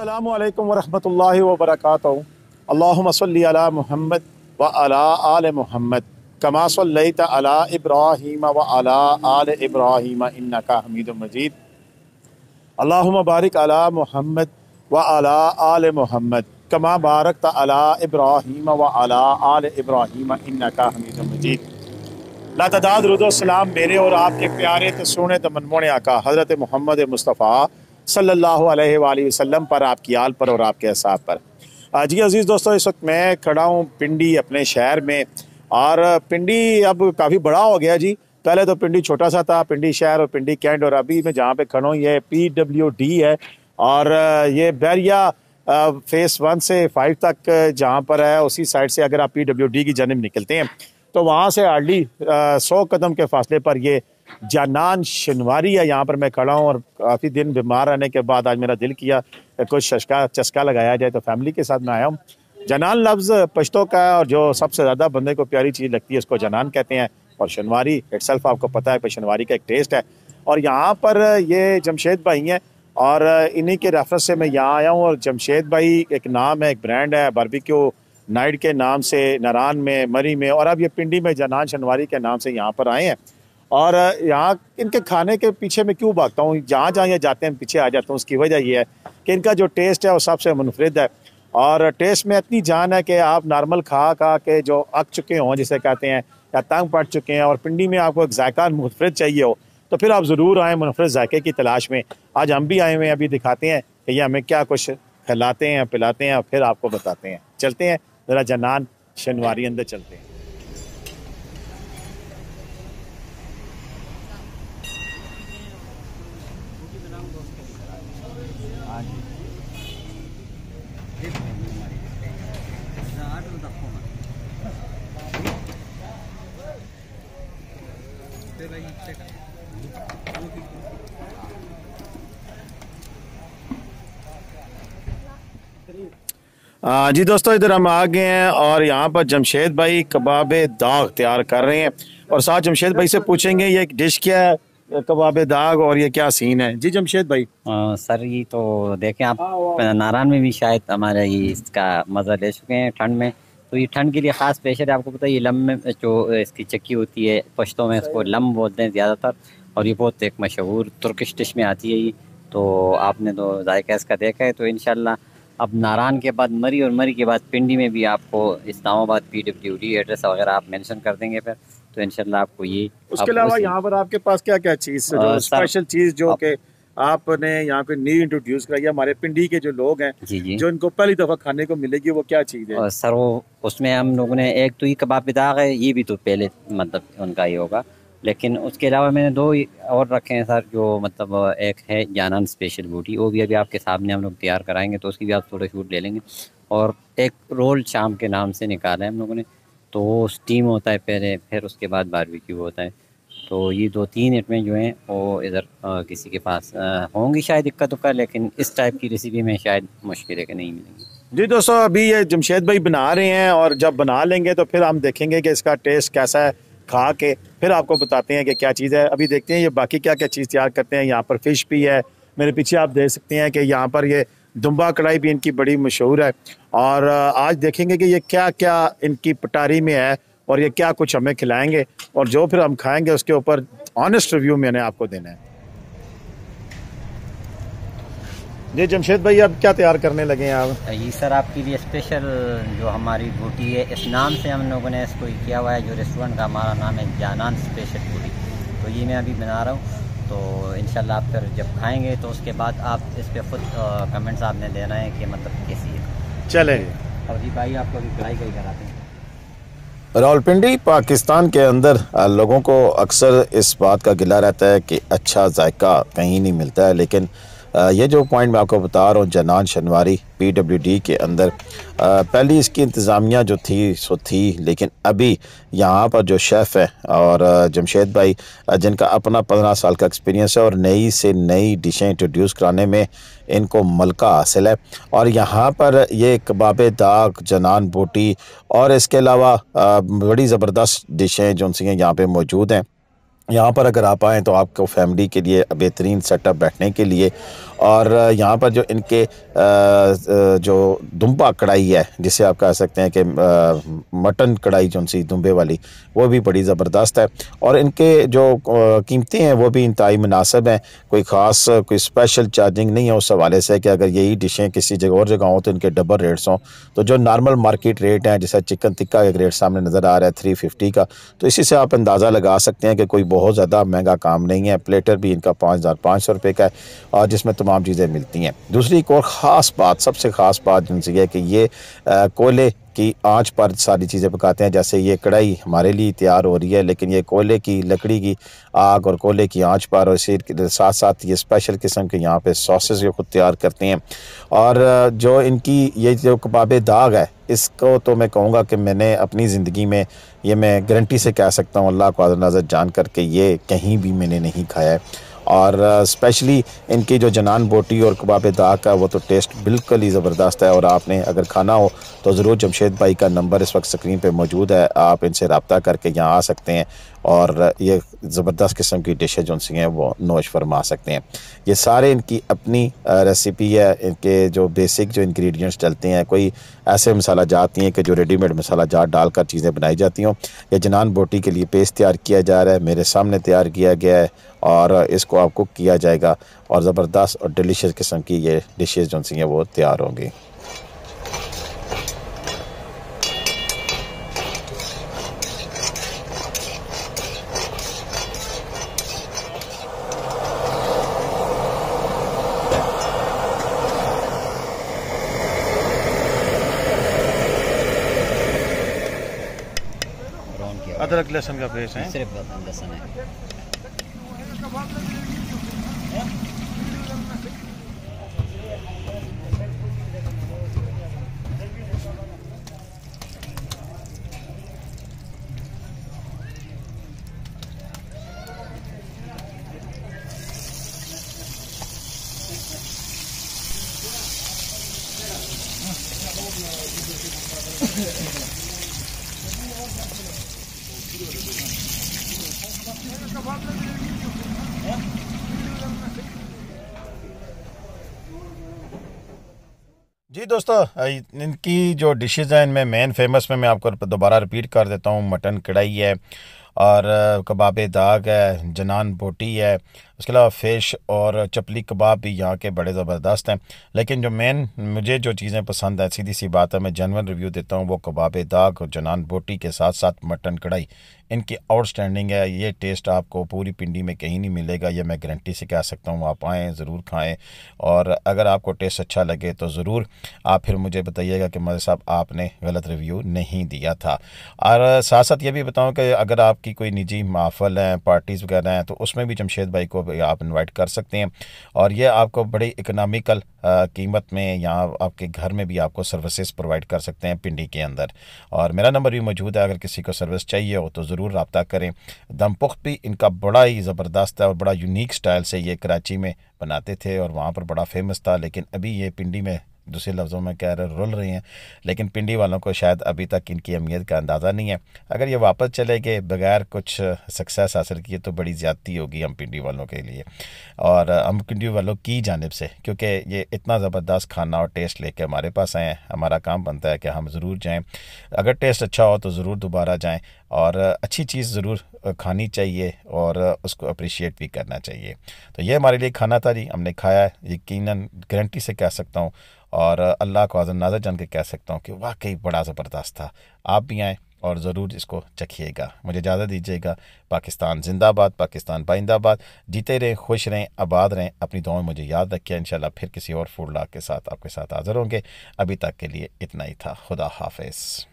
अल्लाम वरहमल वबरक अल्लामसली महमद व अला आल महमद कमा सल्लत अला इब्राहीम व अला आल इब्राहीम इन्नका हमीद मजीद अल्लाहुम बारिक अला मोहम्मद व अला आल मोहम्मद कमा बारक अला इब्राहीम व अला आल इब्राहीम इन्नका हमीद मजीद लातदाद सलाम मेरे और आपके प्यारे तो सोने तो मनमोने आका हज़रत मोहम्मद मुस्तफ़ा सल्लल्लाहु अलैहि वसल्लम पर आपकी आल पर और आपके असाब पर जी अज़ीज़ दोस्तों इस वक्त मैं खड़ा हूँ पिंडी अपने शहर में और पिंडी अब काफ़ी बड़ा हो गया जी पहले तो पिंडी छोटा सा था पिंडी शहर और पिंडी कैंट और अभी मैं जहाँ पे खड़ा हूँ ये पी डब्ल्यू डी है और ये बैरिया फेस वन से फाइव तक जहाँ पर है उसी साइड से अगर आप पी डब्ल्यू डी की जन्म निकलते हैं तो वहाँ से हार्डली सौ कदम के फासले पर ये जानान है यहाँ पर मैं खड़ा हूँ और काफ़ी दिन बीमार रहने के बाद आज मेरा दिल किया कुछ चस्का चस्का लगाया जाए तो फैमिली के साथ मैं आया हूँ जनान लफ्ज़ पश्तों का है और जो सबसे ज़्यादा बंदे को प्यारी चीज़ लगती है उसको जनान कहते हैं और शनवारी सेल्फ आपको पता है कि शनवारी का एक टेस्ट है और यहाँ पर ये जमशेद भाई हैं और इन्हीं के रेफरेंस से मैं यहाँ आया हूँ और जमशेद भाई एक नाम है एक ब्रांड है बारबिक्यू नाइट के नाम से नारान में मरी में और अब ये पिंडी में जनान शनवारी के नाम से यहाँ पर आए हैं और यहाँ इनके खाने के पीछे मैं क्यों भागता हूँ जहाँ जहाँ ये जाते हैं पीछे आ जाता हूँ उसकी वजह ये है कि इनका जो टेस्ट है वो सबसे मुनफरद है और टेस्ट में इतनी जान है कि आप नॉर्मल खा खा के जो अक चुके हों जिसे कहते हैं या तंग पड़ चुके हैं और पिंडी में आपको एक जायका मुनफरद चाहिए हो तो फिर आप ज़रूर आएँ मुनफरद जायके की तलाश में आज हम भी आए हुए हैं अभी दिखाते हैं कि ये हमें क्या कुछ खिलाते हैं पिलाते हैं और फिर आपको बताते हैं चलते हैं ज़रा जनान शनवारी अंदर चलते हैं जी दोस्तों इधर हम आ गए हैं और यहाँ पर जमशेद भाई कबाब दाग तैयार कर रहे हैं और साथ जमशेद भाई से पूछेंगे ये डिश क्या है कबाब दाग और ये क्या सीन है जी जमशेद भाई आ, सर ये तो देखें आप नारायण में भी शायद हमारे ये इसका मज़ा ले चुके हैं ठंड में तो ये ठंड के लिए ख़ास प्रेशर है आपको पता है ये लम में जो इसकी चक्की होती है पश्तों में इसको लम बोलते हैं ज़्यादातर और ये बहुत एक मशहूर तुर्किश डिश में आती है ये तो आपने तो जायका इसका देखा है तो इन अब नारान के बाद मरी और मरी के बाद पिंडी में भी आपको Islamabad P W D address वगैरह आप मैंशन कर देंगे फिर तो इनशाला आपको ये उसके अलावा यहाँ पर आपके पास क्या क्या चीज़ स्पेशल चीज़ जो कि आपने यहाँ पे न्यू इंट्रोड्यूस कराई हमारे पिंडी के जो लोग हैं जो इनको पहली दफा खाने को मिलेगी वो क्या चीज है सर वो उसमें हम लोगों ने एक तो ये कबाब पिता है ये भी तो पहले मतलब उनका ही होगा लेकिन उसके अलावा मैंने दो और रखे हैं सर जो मतलब एक है जानन स्पेशल बूटी वो भी अभी आपके सामने हम लोग तैयार कराएंगे तो उसकी भी आप थोड़ी शूट ले लेंगे और एक रोल शाम के नाम से निकाला है हम लोगों ने तो वो स्टीम होता है पहले फिर उसके बाद बारबेक्यू होता है तो ये दो तीन इटमें जो हैं वो इधर किसी के पास होंगी शायद दिक्कत का लेकिन इस टाइप की रेसिपी में शायद मुश्किल है कि नहीं मिलेंगी जी दोस्तों अभी ये जमशेद भाई बना रहे हैं और जब बना लेंगे तो फिर हम देखेंगे कि इसका टेस्ट कैसा है खा के फिर आपको बताते हैं कि क्या चीज़ है अभी देखते हैं ये बाकी क्या क्या चीज़ तैयार करते हैं यहाँ पर फ़िश भी है मेरे पीछे आप देख सकते हैं कि यहाँ पर ये दुम्बा कढ़ाई भी इनकी बड़ी मशहूर है और आज देखेंगे कि ये क्या क्या इनकी पटारी में है और ये क्या कुछ हमें खिलाएंगे और जो फिर हम खाएंगे उसके ऊपर ऑनेस्ट रिव्यू मैंने आपको देना है जी जमशेद भाई अब क्या तैयार करने लगे हैं आप जी सर आपके लिए स्पेशल जो हमारी बूटी है इस नाम से हम लोगों ने इसको किया हुआ है जो रेस्टोरेंट का हमारा नाम है जानान स्पेशल बूटी तो ये मैं अभी बना रहा हूँ तो इन आप फिर जब खाएंगे तो उसके बाद आप इस पर खुद कमेंट्स आपने देना है कि मतलब कैसी है चले और जी भाई आपको अभी फ्राई कहीं कराते हैं रावलपिंडी पाकिस्तान के अंदर लोगों को अक्सर इस बात का गिला रहता है कि अच्छा जायका कहीं नहीं मिलता है लेकिन ये जो पॉइंट मैं आपको बता रहा हूँ जनान शनवारी पीडब्ल्यूडी के अंदर पहली इसकी इंतज़ामिया जो थी सो थी लेकिन अभी यहाँ पर जो शेफ़ है और जमशेद भाई जिनका अपना पंद्रह साल का एक्सपीरियंस है और नई से नई डिशें इंट्रोड्यूस कराने में इनको मलका हासिल है और यहाँ पर ये कबाब दाग जनान बोटी और इसके अलावा बड़ी ज़बरदस्त डिशें जो सी यहाँ पर मौजूद हैं यहाँ पर अगर आप आएँ तो आपको फैमिली के लिए बेहतरीन सेटअप बैठने के लिए और यहाँ पर जो इनके जो दुम्बा कढ़ाई है जिसे आप कह सकते हैं कि मटन कढ़ाई जो सी दुम्बे वाली वो भी बड़ी ज़बरदस्त है और इनके जो कीमतें हैं वो भी इंतई मुनासब हैं कोई ख़ास कोई स्पेशल चार्जिंग नहीं है उस हवाले से कि अगर यही डिशें किसी जगह और जगह हों तो इनके डबल रेट्स हों तो जो नॉर्मल मार्केट रेट हैं जैसे चिकन टिक्का एक रेट सामने नज़र आ रहा है थ्री फिफ्टी का तो इसी से आप अंदाज़ा लगा सकते हैं कि कोई बहुत बहुत ज़्यादा महंगा काम नहीं है प्लेटर भी इनका पाँच हज़ार पाँच सौ रुपये का है और जिसमें तमाम चीज़ें मिलती हैं दूसरी एक और ख़ास बात सबसे ख़ास बात जिनसे यह कि ये कोयले कि आंच पर सारी चीज़ें पकाते हैं जैसे ये कढ़ाई हमारे लिए तैयार हो रही है लेकिन ये कोयले की लकड़ी की आग और कोयले की आंच पर और इसी साथ साथ ये स्पेशल किस्म के यहाँ पे ये खुद तैयार करते हैं और जो इनकी ये जो कबाब दाग है इसको तो मैं कहूँगा कि मैंने अपनी ज़िंदगी में ये मैं गारंटी से कह सकता हूँ अल्लाह को नज़र जान करके ये कहीं भी मैंने नहीं खाया है और स्पेशली uh, इनकी जो जनान बोटी और कबाब दाग का वो तो टेस्ट बिल्कुल ही ज़बरदस्त है और आपने अगर खाना हो तो ज़रूर जमशेद भाई का नंबर इस वक्त स्क्रीन पर मौजूद है आप इनसे रबता करके यहाँ आ सकते हैं और ये ज़बरदस्त किस्म की डिशेज सी हैं वो नोश फरमा सकते हैं ये सारे इनकी अपनी रेसिपी है इनके जो बेसिक जो इंग्रेडिएंट्स चलते हैं कोई ऐसे मसाला जात नहीं है कि जो रेडीमेड मसाला जात डालकर चीज़ें बनाई जाती हों या जनान बोटी के लिए पेस्ट तैयार किया जा रहा है मेरे सामने तैयार किया गया है और इसको आप कुक किया जाएगा और ज़बरदस्त और डिलीशियस किस्म की ये डिशेज़ जो हैं वो तैयार होंगी अदरक लहसन का पेस्ट है सिर्फ लहसन है Thank जी दोस्तों इनकी जो डिशेज़ हैं इनमें मेन फेमस में मैं आपको दोबारा रिपीट कर देता हूँ मटन कढ़ाई है और कबाब दाग है जनान बोटी है उसके अलावा फ़िश और चपली कबाब भी यहाँ के बड़े ज़बरदस्त हैं लेकिन जो मेन मुझे जो चीज़ें पसंद है सीधी सी बात है मैं जनवन रिव्यू देता हूँ वो कबाब दाग और जनान बोटी के साथ साथ मटन कढ़ाई इनकी आउटस्टैंडिंग है ये टेस्ट आपको पूरी पिंडी में कहीं नहीं मिलेगा ये मैं गारंटी से कह सकता हूँ आप आएँ ज़रूर खाएँ और अगर आपको टेस्ट अच्छा लगे तो ज़रूर आप फिर मुझे बताइएगा कि मदर साहब आपने गलत रिव्यू नहीं दिया था और साथ साथ ये भी बताऊँ कि अगर आप आपकी कोई निजी माफल हैं पार्टीज़ वगैरह हैं तो उसमें भी जमशेद भाई को आप इनवाइट कर सकते हैं और ये आपको बड़ी इकनॉमिकल कीमत में यहाँ आपके घर में भी आपको सर्विसेज प्रोवाइड कर सकते हैं पिंडी के अंदर और मेरा नंबर भी मौजूद है अगर किसी को सर्विस चाहिए हो तो ज़रूर रबता करें दमपुख्त भी इनका बड़ा ही ज़बरदस्त है और बड़ा यूनिक स्टाइल से ये कराची में बनाते थे और वहाँ पर बड़ा फेमस था लेकिन अभी ये पिंडी में दूसरे लफ्ज़ों में कह रहे रुल रही हैं लेकिन पिंडी वालों को शायद अभी तक इनकी अहमियत का अंदाज़ा नहीं है अगर ये वापस चले गए बगैर कुछ सक्सेस हासिल किए तो बड़ी ज़्यादती होगी हम पिंडी वालों के लिए और हम पिंडी वालों की जानब से क्योंकि ये इतना ज़बरदस्त खाना और टेस्ट लेके हमारे पास आएँ हमारा काम बनता है कि हम ज़रूर जाएँ अगर टेस्ट अच्छा हो तो ज़रूर दोबारा जाएँ और अच्छी चीज़ ज़रूर खानी चाहिए और उसको अप्रिशिएट भी करना चाहिए तो ये हमारे लिए खाना था जी हमने खाया यकीनन गारंटी से कह सकता हूँ और अल्लाह को आज़म नाजर जान के कह सकता हूँ कि वाकई बड़ा ज़बरदस्त था आप भी आएँ और ज़रूर इसको चखिएगा मुझे इजाज़त दीजिएगा पाकिस्तान जिंदाबाद पाकिस्तान बाइंदाबाद जीते रहें खुश रहें आबाद रहें अपनी दुआओं मुझे याद रखिए इन फिर किसी और फूड लाग के साथ आपके साथ हाज़िर होंगे अभी तक के लिए इतना ही था खुदा हाफिज़